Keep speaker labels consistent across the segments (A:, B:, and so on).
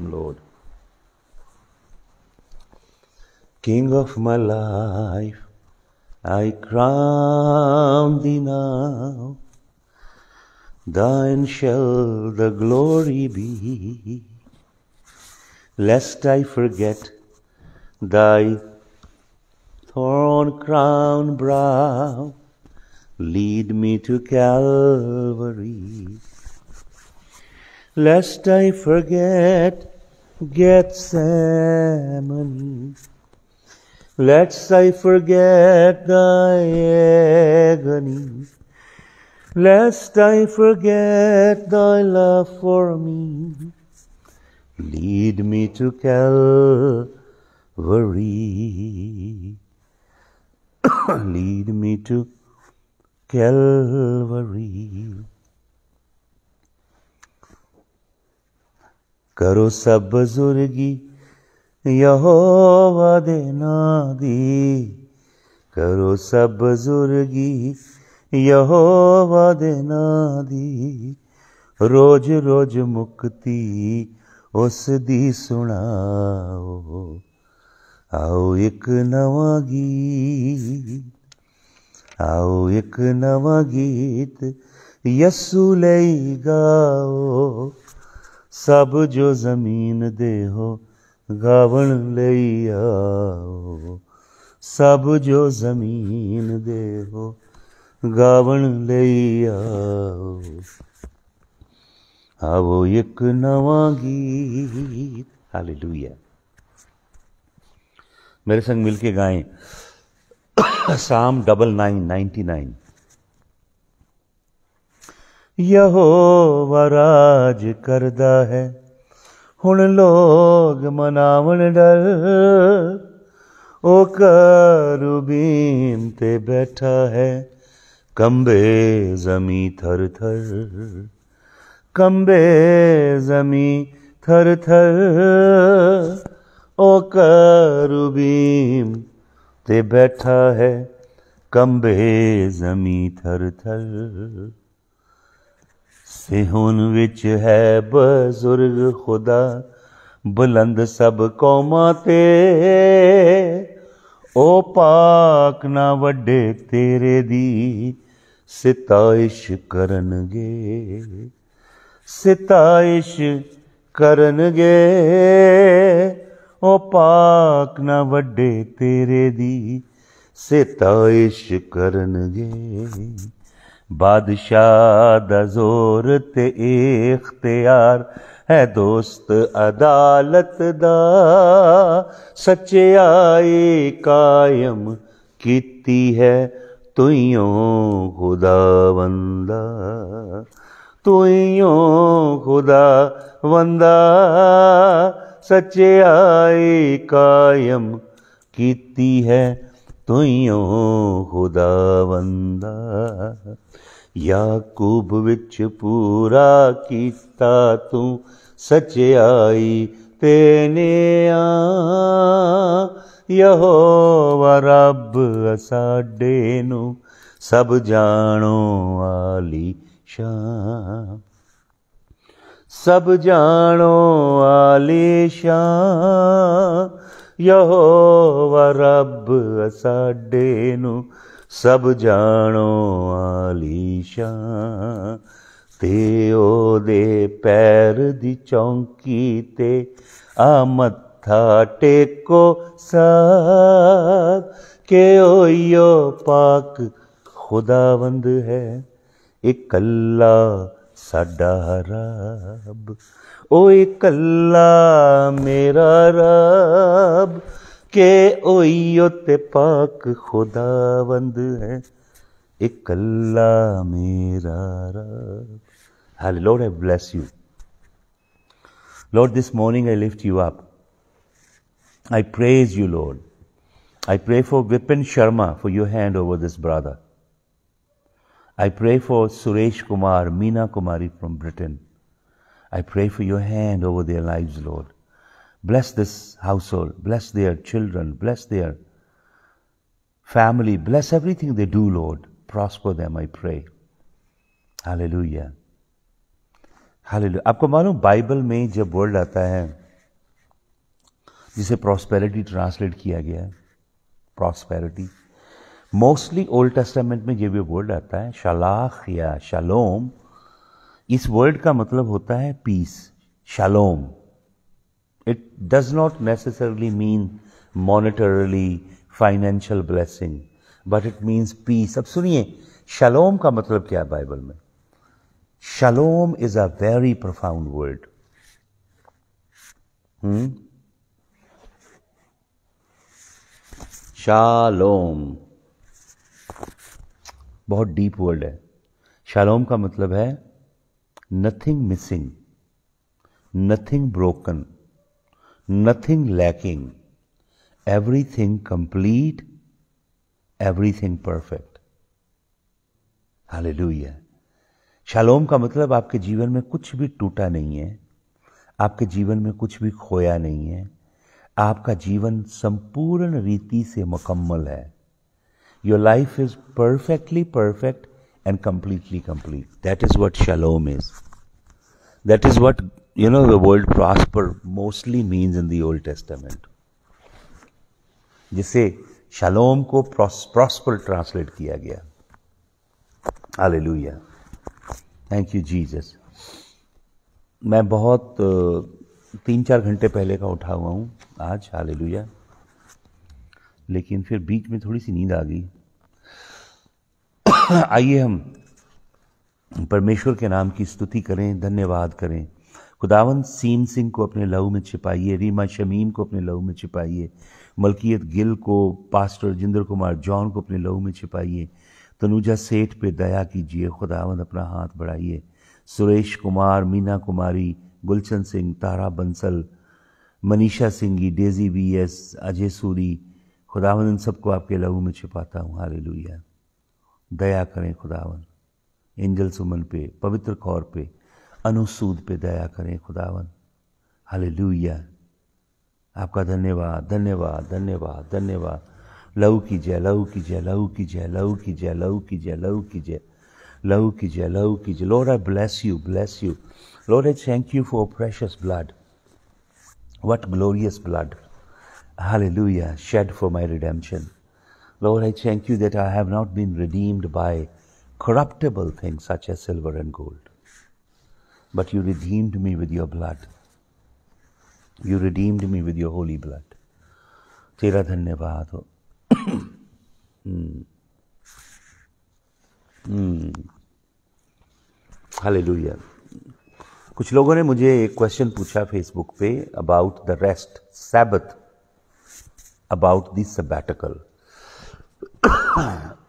A: Lord. King of my life, I crown thee now. Thine shall the glory be, lest I forget thy thorn crowned brow. Lead me to Calvary lest I forget Gethsemane. Lest I forget thy agony. Lest I forget thy love for me. Lead me to Calvary. Lead me to Calvary. करो सब बुजुर्गी यहोवा दे नादी करो सब बुजुर्गी यहोवा दे नादी रोज रोज मुक्ति उस ਦੀ ਸੁਣਾਓ ਆਓ ਇੱਕ ਨਵਾਂ ਗੀਤ ਆਓ ਇੱਕ ਨਵਾਂ ਗੀਤ ਯਸੂ ਲਈ ਗਾਓ सब जो जमीन दे हो गावन ले आओ सब जो जमीन दे हो गावन ले आओ आवो एक नवा गीत हालेलुया मेरे संग मिलके गाएं साम double nine ninety nine Jehovah ਰਾਜ ਕਰਦਾ ਹੈ ਹੁਣ ਲੋਗ ਮਨਾਵਣ ਡਰ ਉਹ ਕਰੂਬੀਨ ਤੇ ਬੈਠਾ ਹੈ ਕੰਬੇ ਜ਼ਮੀ ਥਰ ਥਰ कंबे जमी थर थर ओ करूबीम ते बैठा है कंबे जमी थर थर ਸਿਹੋਨ ਵਿੱਚ ਹੈ ਬਜ਼ੁਰਗ ਖੁਦਾ ਬੁਲੰਦ ਸਭ ਕੌਮਾਂ ਤੇ ਓ ਪਾਕ ਨਾ ਵੱਡੇ ਤੇਰੇ ਦੀ ਸਿਤਾਇਸ਼ ਕਰਨਗੇ ਸਿਤਾਇਸ਼ ਕਰਨਗੇ ਓ ਪਾਕ ਨਾ ਵੱਡੇ ਤੇਰੇ ਦੀ ਸਿਤਾਇਸ਼ ਕਰਨਗੇ बादशाह जोर ते इख्तियार है दोस्त अदालत दा सच्चाई कायम की है तुयो खुदा वंदा तुयो खुदा वंदा सच्चाई कायम की है ਤੁਈਓ ਖੁਦਾਵੰਦਾ ਯਾਕੂਬ ਵਿੱਚ ਪੂਰਾ ਕੀਤਾ ਤੂੰ ਸਚਾਈ ਤੇ ਨਿਆ ਯਹੋਵਾ ਰੱਬ ਸਾਡੇ ਨੂੰ ਸਭ ਜਾਣੋ ਆਲੀ ਸ਼ਾਨ ਸਭ ਜਾਣੋ ਆਲੀ ਸ਼ਾਨ ਯਹੋਵਾ ਰੱਬ ਸਾਡੇ ਨੂੰ ਸਭ ਜਾਣੋ ਆਲੀਸ਼ਾਂ ਤੇ ਉਹਦੇ ਪੈਰ ਦੀ ਚੌਂਕੀ ਤੇ ਆ ਮੱਥਾ ਟੇਕੋ ਸਾਥ ਕੇ ਹੋਇਓ ਪਾਕ ਖੁਦਾਵੰਦ ਹੈ ਇਕੱਲਾ ਸਾਡਾ ਰੱਬ ओए कल्ला मेरा रब के ओइयो ते पाक खुदावंद है इकल्ला Hallelujah, bless you. Lord, this morning I lift you up. I praise you, Lord. I pray for Vipin Sharma for your hand over this brother. I pray for Suresh Kumar, Meena Kumari from Britain. I pray for your hand over their lives, Lord. Bless this household, bless their children, bless their family, bless everything they do, Lord. Prosper them, I pray. Hallelujah. Hallelujah. आपको मालूम Bible में जब word आता है जिसे prosperity translate किया गया है प्रॉस्पेरिटी मोस्टली ओल्ड टेस्टामेंट में जब ये वर्ड आता है शलाख या शलोम इस वर्ड का मतलब होता है peace shalom it does not necessarily mean monetarily financial blessing but it means peace अब सुनिए शालोम का मतलब क्या है बाइबल में shalom is a very profound word shalom बहुत डीप वर्ड है शालोम का मतलब है nothing missing nothing broken nothing lacking everything complete everything perfect hallelujah shalom का मतलब आपके जीवन में कुछ भी टूटा नहीं है आपके जीवन में कुछ भी खोया नहीं है आपका जीवन संपूर्ण रीति से मुकम्मल है your life is perfectly perfect and completely complete. That is what shalom is. That is what, you know, the word prosper mostly means in the Old Testament. shalom ko pros- prosper translate kiya gaya. Hallelujah. Thank you, Jesus. मैं बहुत तीन चार घंटे पहले का उठा हुआ हूँ आज हालेलुया लेकिन फिर बीच में थोड़ी सी नींद आ गई आइए हम परमेश्वर के नाम की स्तुति करें धन्यवाद करें खुदावन सीम सिंह को अपने लहू में छिपाइए रीमा शमीम को अपने लहू में छिपाइए मलकियत गिल को पास्टर जिंदर कुमार जॉन को अपने लहू में छिपाइए तनुजा सेठ पे दया कीजिए खुदावन अपना हाथ बढ़ाइए Suresh Kumar Meena Kumari Gulshan Singh Tara Bansal Manisha Singhi Daisy V S Ajay Suri खुदावन इन सबको आपके लहू में छिपाता हूँ हाल दया करें खुदावन एंजल सुमन पे पवित्र कौर पे अनुसूद पे दया करें खुदावन हालेलुया आपका धन्यवाद धन्यवाद धन्यवाद धन्यवाद लहू की जय लहू की जय लहू की जय लहू की जय लहू की जय लहू की जय लहू की जय लहू की जय Lord I bless you bless you Lord I thank you for precious blood what glorious blood लुया shed for my redemption Lord, I thank you that I have not been redeemed by corruptible things such as silver and gold, but you redeemed me with your blood. You redeemed me with your holy blood. तेरा धन्यवाद हो hallelujah कुछ लोगों ने मुझे एक question पूछा Facebook पे about the rest Sabbath about the sabbatical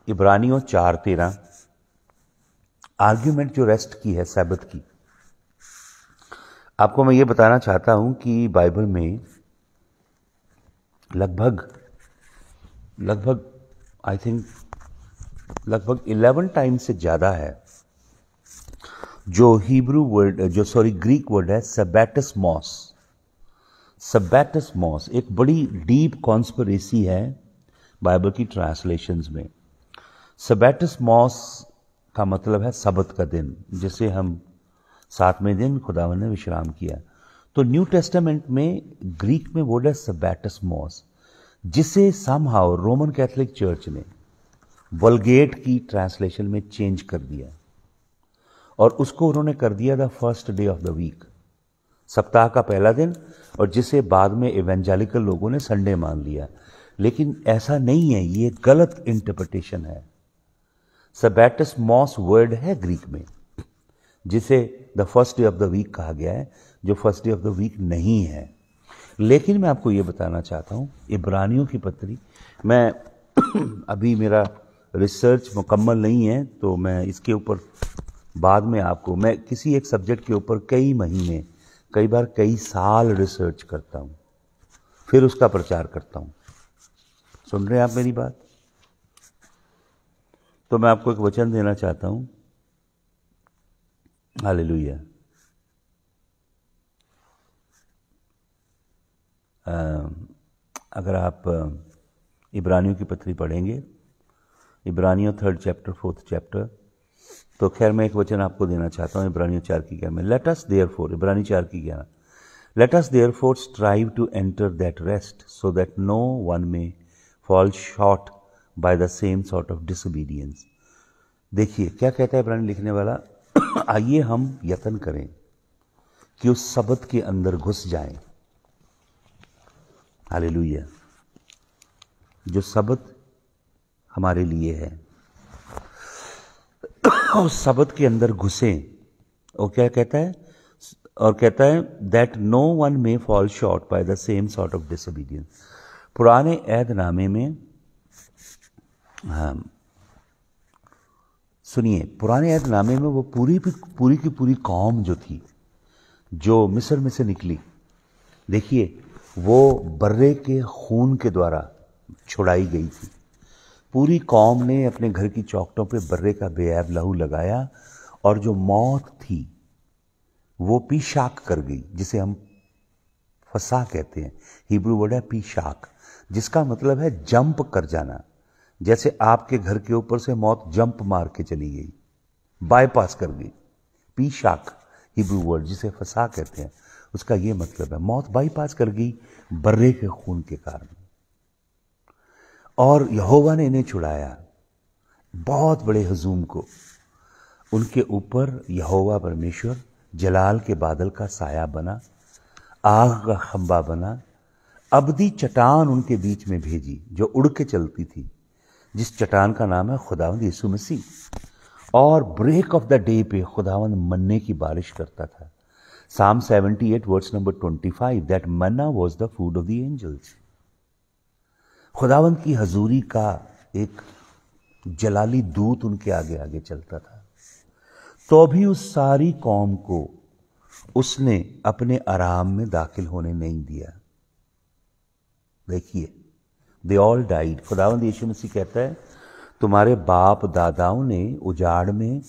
A: इब्रानियों चार तेरह आर्ग्यूमेंट जो रेस्ट की है सैबत की आपको मैं ये बताना चाहता हूं कि बाइबल में लगभग लगभग आई थिंक लगभग इलेवन टाइम से ज़्यादा है जो हिब्रू वर्ड जो सॉरी ग्रीक वर्ड है सबैटस मॉस सबैटस मॉस एक बड़ी डीप कॉन्स्परेसी है बाइबल की ट्रांसलेशन में सबैटस मॉस का मतलब है सबत का दिन जिसे हम सातवें दिन खुदावन ने विश्राम किया तो न्यू टेस्टामेंट में ग्रीक में वर्ड है सबैटस मॉस जिसे समहाउ रोमन कैथोलिक चर्च ने वलगेट की ट्रांसलेशन में चेंज कर दिया और उसको उन्होंने कर दिया the first day of the week सप्ताह का पहला दिन और जिसे बाद में इवेंजालिकल लोगों ने संडे मान लिया लेकिन ऐसा नहीं है ये गलत इंटरप्रिटेशन है सबैटस मॉस वर्ड है ग्रीक में जिसे the first day of the week कहा गया है जो first day of the week नहीं है लेकिन मैं आपको ये बताना चाहता हूँ इब्रानियों की पत्री मैं अभी मेरा रिसर्च मुकम्मल नहीं है तो मैं इसके ऊपर बाद में आपको मैं किसी एक सब्जेक्ट के ऊपर कई महीने कई बार कई साल रिसर्च करता हूँ फिर उसका प्रचार करता हूँ सुन रहे हैं आप मेरी बात तो मैं आपको एक वचन देना चाहता हूं लुया अगर आप इब्रानियों की पत्री पढ़ेंगे इब्रानियों थर्ड चैप्टर फोर्थ चैप्टर तो खैर मैं एक वचन आपको देना चाहता हूँ इब्रानियों चार की ग्यारह में लेटस देयर फोर इब्रानी चार की ग्यारह let's therefore strive to enter that rest so that no one may fall short by the same sort of disobedience देखिए क्या कहता है प्राणी लिखने वाला आइए हम यत्न करें कि उस शब्द के अंदर घुस जाए हाले जो शब्द हमारे लिए है उस शब्द के अंदर घुसे और क्या कहता है और कहता है that no one may fall short by the same sort of disobedience पुराने ऐदनामे में हाँ सुनिए पुराने ऐदनामे में वो पूरी भी पूरी की पूरी कौम जो थी जो मिस्र में से निकली देखिए वो बर्रे के खून के द्वारा छुड़ाई गई थी पूरी कौम ने अपने घर की चौकटों पे बर्रे का बेआब लहू लगाया और जो मौत थी वो पीशाक कर गई जिसे हम फसा कहते हैं हिब्रू वर्ड है पीशाक जिसका मतलब है जंप कर जाना जैसे आपके घर के ऊपर से मौत जंप मार के चली गई बाईपास कर गई पी शाख हिब्रू वर्ड जिसे फसा कहते हैं उसका यह मतलब है मौत बाईपास कर गई बर्रे के खून के कारण और यहोवा ने इन्हें छुड़ाया बहुत बड़े हजूम को उनके ऊपर यहोवा परमेश्वर जलाल के बादल का साया बना आग का खंबा बना अबदी चट्टान उनके बीच में भेजी जो उड़ के चलती थी जिस चट्टान का नाम है खुदावंद यीशु मसीह और ब्रेक ऑफ द डे पे खुदावंद मन्ने की बारिश करता था Psalm 78 words number 25 that manna was the food of the angels खुदावंद की हजूरी का एक जलाली दूत उनके आगे आगे चलता था तो भी उस सारी कौम को उसने अपने आराम में दाखिल होने नहीं दिया देखिए दे ऑल डाइड खुदावंद यीशु मसीह कहता है तुम्हारे बाप दादाओं ने उजाड़ में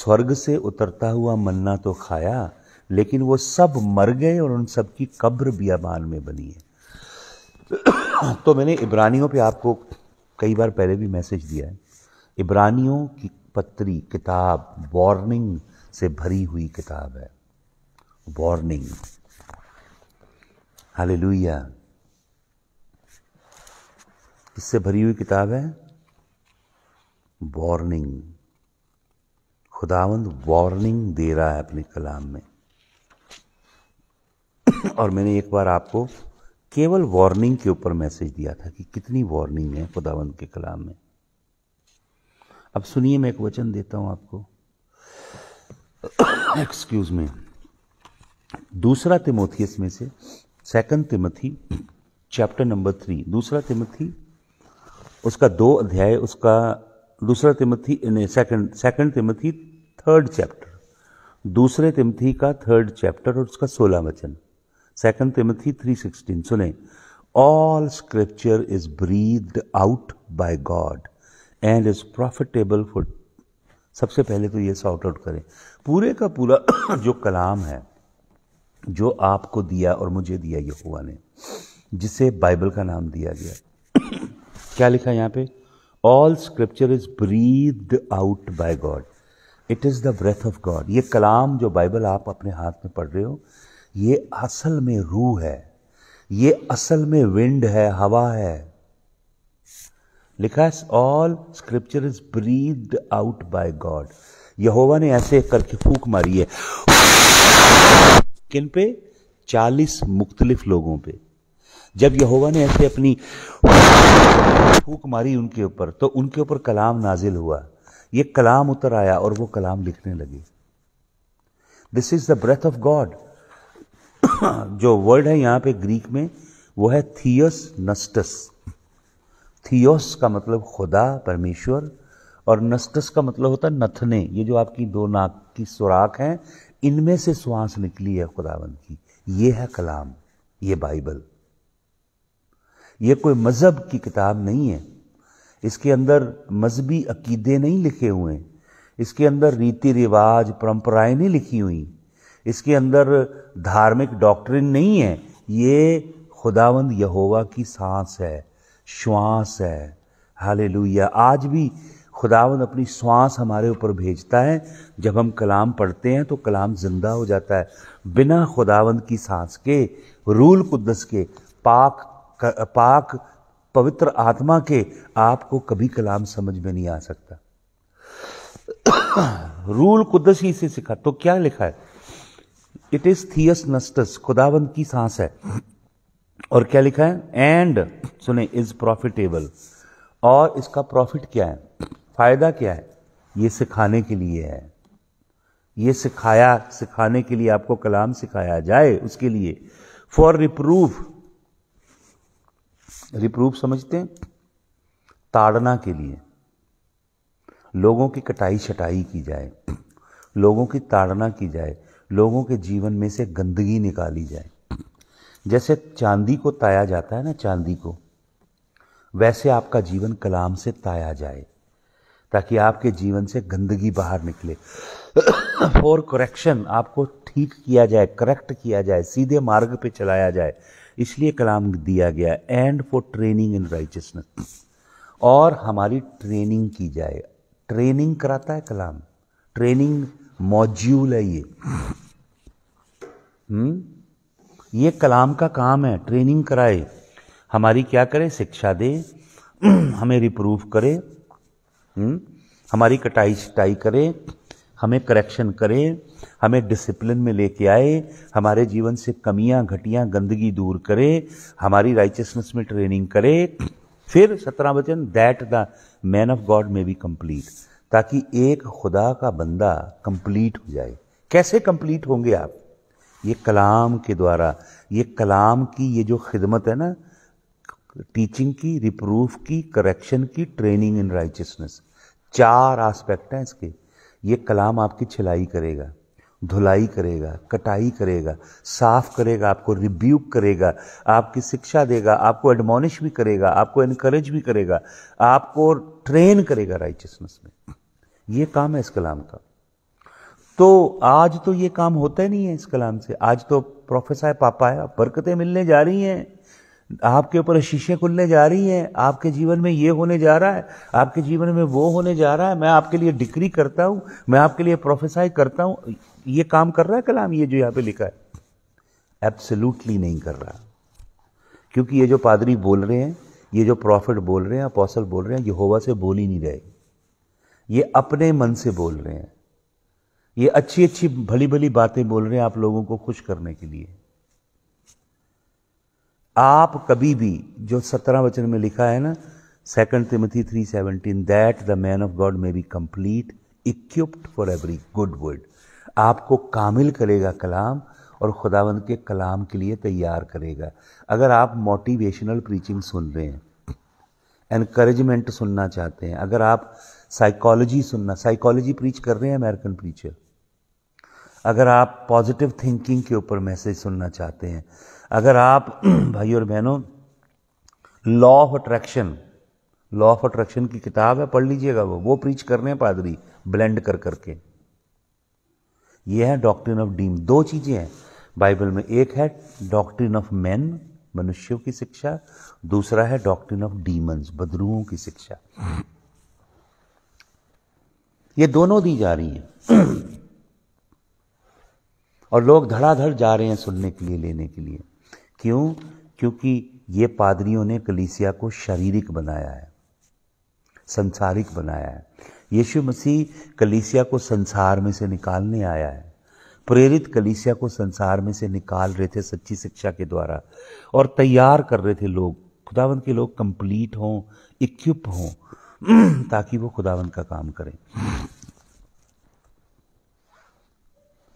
A: स्वर्ग से उतरता हुआ मन्ना तो खाया लेकिन वो सब मर गए और उन सब की कब्र बियाबान में बनी है तो मैंने इब्रानियों पे आपको कई बार पहले भी मैसेज दिया है इब्रानियों की पत्री किताब वार्निंग से भरी हुई किताब है वार्निंग हालेलुया किससे भरी हुई किताब है वार्निंग खुदावंद वार्निंग दे रहा है अपने कलाम में और मैंने एक बार आपको केवल वार्निंग के ऊपर मैसेज दिया था कि कितनी वार्निंग है खुदावंद के कलाम में अब सुनिए मैं एक वचन देता हूं आपको एक्सक्यूज में दूसरा तिमोथियस में से second Timothy chapter number three दूसरा तिमथी उसका दो अध्याय उसका दूसरा Timothy second second Timothy third chapter दूसरे तिमथी का थर्ड चैप्टर और उसका सोलह वचन सेकंड तिमथी थ्री सिक्सटीन सुने all scripture is breathe out by God and is profitable for सबसे पहले तो ये सॉर्ट आउट करें पूरे का पूरा जो कलाम है जो आपको दिया और मुझे दिया यहुआ ने जिसे बाइबल का नाम दिया गया क्या लिखा है यहाँ पे all scripture is breathe out by God it is the breath of God ये कलाम जो बाइबल आप अपने हाथ में पढ़ रहे हो ये असल में रूह है ये असल में विंड है हवा है लिखा है all scripture is breathe out by God यहोवा ने ऐसे करके फूक मारी है किन पे चालीस मुख्तलिफ लोगों पे जब यहोवा ने ऐसे अपनी फूक मारी उनके ऊपर तो उनके ऊपर कलाम नाजिल हुआ ये कलाम उतर आया और वो कलाम लिखने लगे this is the breath of God जो वर्ड है यहां पे ग्रीक में वो है थियोस नस्टस थियोस का मतलब खुदा परमेश्वर और नस्टस का मतलब होता है नथने ये जो आपकी दो नाक की सुराख हैं इनमें से श्वास निकली है खुदावंद की ये है कलाम ये बाइबल ये कोई मज़हब की किताब नहीं है इसके अंदर मजहबी अकीदे नहीं लिखे हुए हैं इसके अंदर रीति रिवाज परंपराएं नहीं लिखी हुई इसके अंदर धार्मिक डॉक्ट्रिन नहीं है ये खुदावंद यहोवा की सांस है श्वास है हाल आज भी खुदावंद अपनी श्वास हमारे ऊपर भेजता है जब हम कलाम पढ़ते हैं तो कलाम ज़िंदा हो जाता है बिना खुदावंद की सांस के रूल कुदस के पाक पाक पवित्र आत्मा के आपको कभी कलाम समझ में नहीं आ सकता रूल कुदस ही से सिखा तो क्या लिखा है इट इज थियस नस्टस खुदावंत की सांस है और क्या लिखा है एंड सुने इज प्रॉफिटेबल और इसका प्रॉफिट क्या है फायदा क्या है ये सिखाने के लिए है ये सिखाया सिखाने के लिए आपको कलाम सिखाया जाए उसके लिए फॉर रिप्रूव रिप्रूव समझते हैं ताड़ना के लिए लोगों की कटाई छटाई की जाए लोगों की ताड़ना की जाए लोगों के जीवन में से गंदगी निकाली जाए जैसे चांदी को ताया जाता है ना चांदी को वैसे आपका जीवन कलाम से ताया जाए ताकि आपके जीवन से गंदगी बाहर निकले फॉर करेक्शन आपको ठीक किया जाए करेक्ट किया जाए सीधे मार्ग पे चलाया जाए इसलिए कलाम दिया गया and for training in righteousness और हमारी ट्रेनिंग की जाए ट्रेनिंग कराता है कलाम ट्रेनिंग मॉड्यूल है ये हम्म ये कलाम का काम है ट्रेनिंग कराए हमारी क्या करे शिक्षा दे हमें रिप्रूव करे हम्म हमारी कटाई छटाई करे हमें करेक्शन करे हमें डिसिप्लिन में लेके आए हमारे जीवन से कमियां घटियां गंदगी दूर करे हमारी राइचियसनेस में ट्रेनिंग करे फिर सत्रह वचन that the man of God may be complete ताकि एक खुदा का बंदा कंप्लीट हो जाए कैसे कंप्लीट होंगे आप ये कलाम के द्वारा ये कलाम की ये जो खिदमत है ना टीचिंग की रिप्रूफ की करेक्शन की ट्रेनिंग इन राइचियसनेस चार आस्पेक्ट हैं इसके ये कलाम आपकी छिलाई करेगा धुलाई करेगा कटाई करेगा साफ करेगा आपको रिब्यूक करेगा आपकी शिक्षा देगा आपको एडमोनिश भी करेगा आपको इनकरेज भी करेगा आपको ट्रेन करेगा राइचियसनेस में ये काम है इस कलाम का तो आज तो ये काम होता ही नहीं है इस कलाम से आज तो प्रोफेसर पापा है बरकतें मिलने जा रही हैं आपके ऊपर शीशे खुलने जा रही हैं आपके जीवन में ये होने जा रहा है आपके जीवन में वो होने जा रहा है मैं आपके लिए डिक्री करता हूँ मैं आपके लिए प्रोफेसाई करता हूँ ये काम कर रहा है कलाम ये जो यहाँ पे लिखा है एब्सोल्युटली नहीं कर रहा क्योंकि ये जो पादरी बोल रहे हैं ये जो प्रॉफिट बोल रहे हैं पौसल बोल रहे हैं ये होवा से बोल ही नहीं रहे ये अपने मन से बोल रहे हैं ये अच्छी अच्छी भली भली बातें बोल रहे हैं आप लोगों को खुश करने के लिए आप कभी भी जो सत्रह वचन में लिखा है ना second Timothy three seventeen that the man of God may be complete equipped for every good word आपको कामिल करेगा कलाम और खुदावंद के कलाम के लिए तैयार करेगा अगर आप मोटिवेशनल प्रीचिंग सुन रहे हैं एनकरेजमेंट सुनना चाहते हैं अगर आप साइकोलॉजी सुनना साइकोलॉजी प्रीच कर रहे हैं अमेरिकन प्रीचर अगर आप पॉजिटिव थिंकिंग के ऊपर मैसेज सुनना चाहते हैं अगर आप भाई और बहनों law of attraction law of attraction की किताब है पढ़ लीजिएगा वो वो प्रीच कर रहे हैं पादरी ब्लेंड कर करके ये है डॉक्ट्रिन ऑफ डीम दो चीज़ें हैं बाइबल में एक है डॉक्ट्रिन ऑफ मैन मनुष्यों की शिक्षा दूसरा है डॉक्ट्रिन ऑफ डीमंस बदरुओं की शिक्षा ये दोनों दी जा रही हैं और लोग धड़ाधड़ जा रहे हैं सुनने के लिए लेने के लिए क्यों क्योंकि ये पादरियों ने कलीसिया को शारीरिक बनाया है संसारिक बनाया है यीशु मसीह कलीसिया को संसार में से निकालने आया है प्रेरित कलीसिया को संसार में से निकाल रहे थे सच्ची शिक्षा के द्वारा और तैयार कर रहे थे लोग खुदावन के लोग कंप्लीट हों इक्विप हों ताकि वो खुदावन का काम करें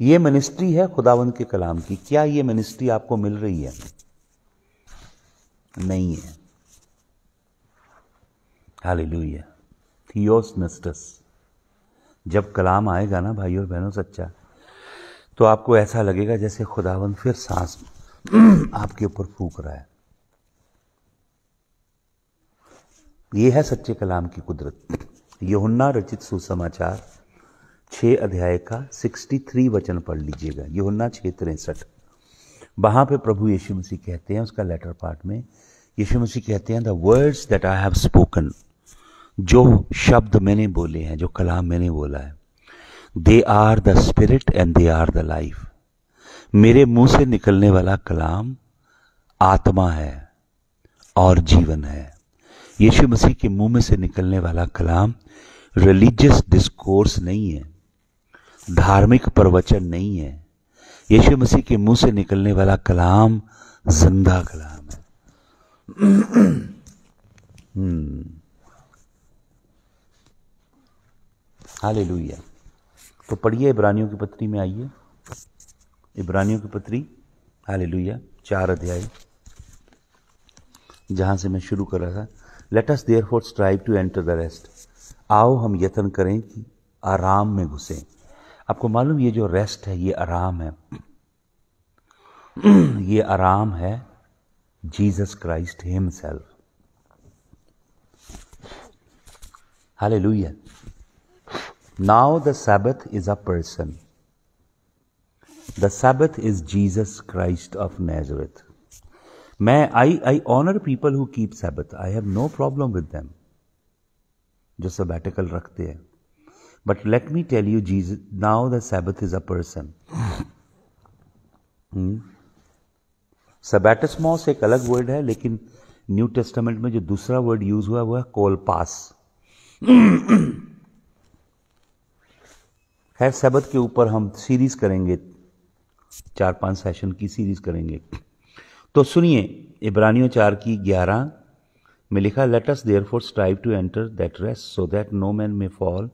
A: ये मिनिस्ट्री है खुदावंत के कलाम की क्या ये मिनिस्ट्री आपको मिल रही है नहीं है हालेलुया थियोस नस्टस जब कलाम आएगा ना भाई और बहनों सच्चा तो आपको ऐसा लगेगा जैसे खुदावंत फिर सांस आपके ऊपर फूक रहा है यह है सच्चे कलाम की कुदरत यहुन्ना रचित सुसमाचार छः अध्याय का 63 वचन पढ़ लीजिएगा योहन्ना छः तिरसठ वहाँ पर प्रभु यीशु मसीह कहते हैं उसका लेटर पार्ट में यीशु मसीह कहते हैं the words that I have spoken जो शब्द मैंने बोले हैं जो कलाम मैंने बोला है they are the spirit and they are the life मेरे मुंह से निकलने वाला कलाम आत्मा है और जीवन है यीशु मसीह के मुंह में से निकलने वाला कलाम रिलीजियस डिस्कोर्स नहीं है धार्मिक प्रवचन नहीं है यीशु मसीह के मुंह से निकलने वाला कलाम जिंदा कलाम है हम्म। हाले लुया तो पढ़िए इब्रानियों की पत्री में आइए इब्रानियों की पत्री हाले लुया चार अध्याय जहां से मैं शुरू कर रहा था let us therefore strive to enter the rest आओ हम यत्न करें कि आराम में घुसें आपको मालूम ये जो रेस्ट है ये आराम है ये आराम है Jesus Christ himself hallelujah now the Sabbath is a person the Sabbath is Jesus Christ of Nazareth मैं I I honour people who keep Sabbath I have no problem with them जो sabbatical रखते हैं But let me tell you, Jesus, now the Sabbath is a person. hmm? सबैटसमॉस एक अलग word है लेकिन new Testament में जो दूसरा वर्ड यूज हुआ वो है कोलपास खैर सबत के ऊपर हम सीरीज करेंगे चार पांच सेशन की सीरीज करेंगे तो सुनिए इब्रानियों चार की ग्यारह में लिखा let's therefore strive to enter that rest so that no man may fall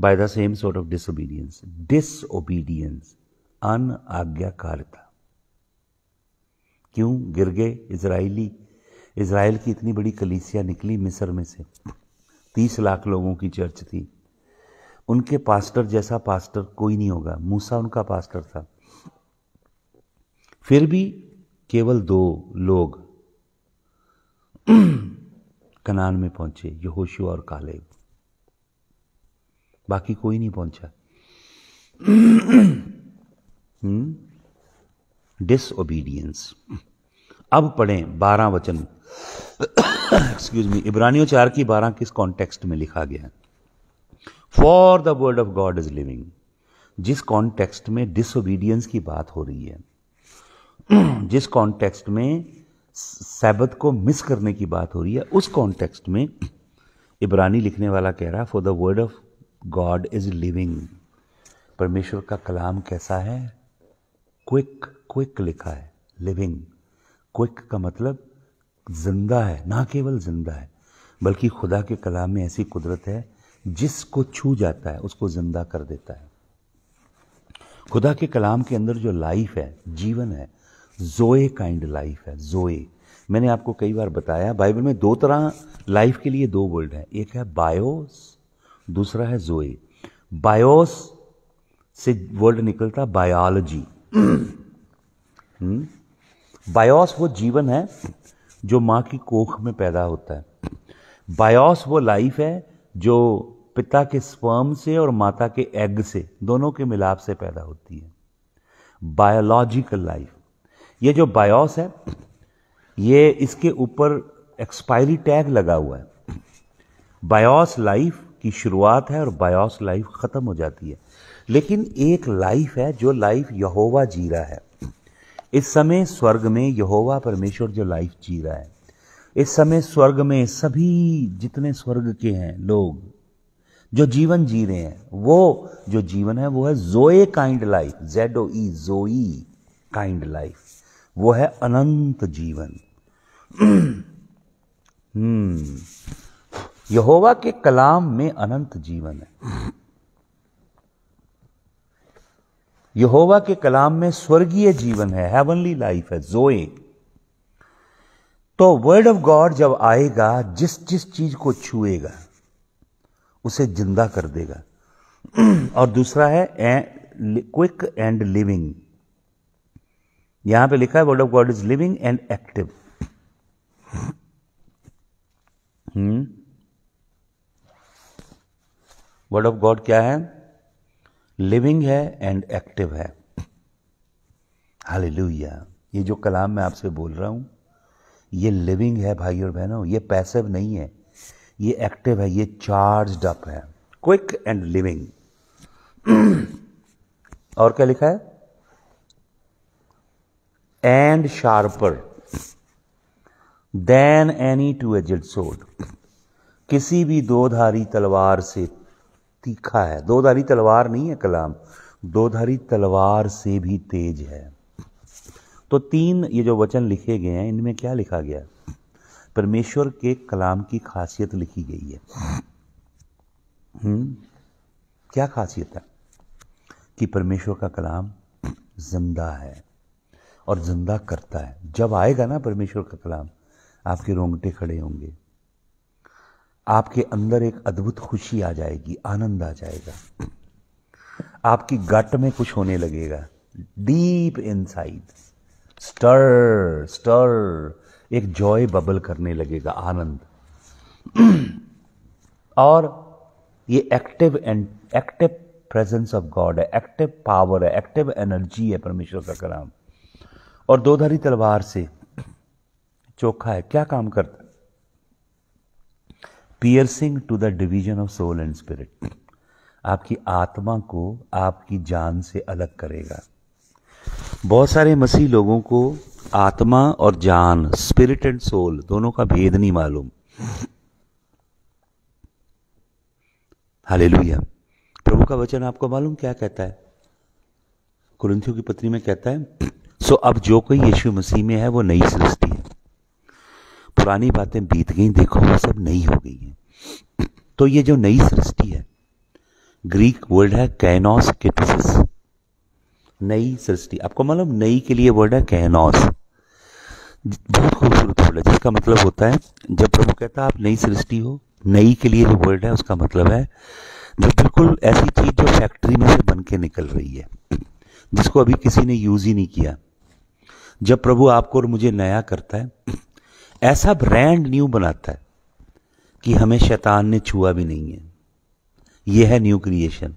A: the same sort of disobedience disobedience अन आज्ञाकारिता क्यों गिर गए इसराइली इसराइल की इतनी बड़ी कलीसिया निकली मिस्र में से तीस लाख लोगों की चर्च थी उनके पास्टर जैसा पास्टर कोई नहीं होगा मूसा उनका पास्टर था फिर भी केवल दो लोग कनान में पहुंचे यहोशु और कालेब बाकी कोई नहीं पहुंचा डिसओबीडियंस हम्म? अब पढ़ें बारह वचन एक्सक्यूज मी इब्रानियों चार की बारह किस कॉन्टेक्स्ट में लिखा गया है for the word of God is living जिस कॉन्टेक्स्ट में डिसोबीडियंस की बात हो रही है जिस कॉन्टेक्स्ट में सैबत को मिस करने की बात हो रही है उस कॉन्टेक्स्ट में इब्रानी लिखने वाला कह रहा है for the word of God is living परमेश्वर का कलाम कैसा है क्विक क्विक लिखा है लिविंग क्विक का मतलब जिंदा है ना केवल जिंदा है बल्कि खुदा के कलाम में ऐसी कुदरत है जिसको छू जाता है उसको जिंदा कर देता है खुदा के कलाम के अंदर जो लाइफ है जीवन है जोए काइंड लाइफ है जोए मैंने आपको कई बार बताया बाइबल में दो तरह लाइफ के लिए दो वर्ड हैं एक है बायोस दूसरा है जोए बायोस से वर्ड निकलता बायोलॉजी हम्म? बायोस वो जीवन है जो मां की कोख में पैदा होता है बायोस वो लाइफ है जो पिता के स्पर्म से और माता के एग से दोनों के मिलाप से पैदा होती है बायोलॉजिकल लाइफ ये जो बायोस है ये इसके ऊपर एक्सपायरी टैग लगा हुआ है बायोस लाइफ की शुरुआत है और बायोस लाइफ ख़त्म हो जाती है लेकिन एक लाइफ है जो लाइफ यहोवा जी रहा है इस समय स्वर्ग में यहोवा परमेश्वर जो लाइफ जी रहा है इस समय स्वर्ग में सभी जितने स्वर्ग के हैं लोग जो जीवन जी रहे हैं वो जो जीवन है वो है zoe kind life Z O E zoe kind life वो है अनंत जीवन हम्म यहोवा के कलाम में अनंत जीवन है यहोवा के कलाम में स्वर्गीय जीवन है हेवनली लाइफ है जोए तो वर्ड ऑफ गॉड जब आएगा जिस जिस चीज को छुएगा उसे जिंदा कर देगा और दूसरा है क्विक एंड लिविंग यहां पे लिखा है word of God is living and active hmm word of God क्या है लिविंग है एंड एक्टिव है हालेलुया ये जो कलाम मैं आपसे बोल रहा हूं ये लिविंग है भाई और बहनों ये पैसिव नहीं है ये एक्टिव है ये चार्ज अप है क्विक एंड लिविंग और क्या लिखा है and sharper than any two edged sword किसी भी दोधारी तलवार से तीखा है दो धारी तलवार नहीं है कलाम दो धारी तलवार से भी तेज है तो तीन ये जो वचन लिखे गए हैं इनमें क्या लिखा गया परमेश्वर के कलाम की खासियत लिखी गई है हुँ? हम्म, क्या खासियत है कि परमेश्वर का कलाम जिंदा है और जिंदा करता है जब आएगा ना परमेश्वर का कलाम आपके रोंगटे खड़े होंगे आपके अंदर एक अद्भुत खुशी आ जाएगी आनंद आ जाएगा आपकी गट में कुछ होने लगेगा डीप इनसाइड स्टर स्टर एक जॉय बबल करने लगेगा आनंद और ये active and active presence of God है एक्टिव पावर है एक्टिव एनर्जी है परमेश्वर का कराम और दोधारी तलवार से चोखा है क्या काम करता है piercing to the division of soul and spirit आपकी आत्मा को आपकी जान से अलग करेगा बहुत सारे मसीह लोगों को आत्मा और जान स्पिरिट एंड सोल दोनों का भेद नहीं मालूम हाले प्रभु का वचन आपको मालूम क्या कहता है कुरंथियों की पत्री में कहता है सो अब जो कोई यीशु मसीह में है वो नई सृष्टि है पुरानी बातें बीत गई देखो वो सब नई हो गई हैं तो ये जो नई सृष्टि है ग्रीक वर्ड है कैनोस केटिसिस नई सृष्टि आपको मालूम नई के लिए वर्ड है कैनोस बहुत खूबसूरत वर्ड है जिसका मतलब होता है जब प्रभु कहता है आप नई सृष्टि हो नई के लिए जो वर्ड है उसका मतलब है जो बिल्कुल ऐसी चीज जो फैक्ट्री में से बन के निकल रही है जिसको अभी किसी ने यूज ही नहीं किया जब प्रभु आपको और मुझे नया करता है ऐसा ब्रांड न्यू बनाता है कि हमें शैतान ने छुआ भी नहीं है यह है न्यू क्रिएशन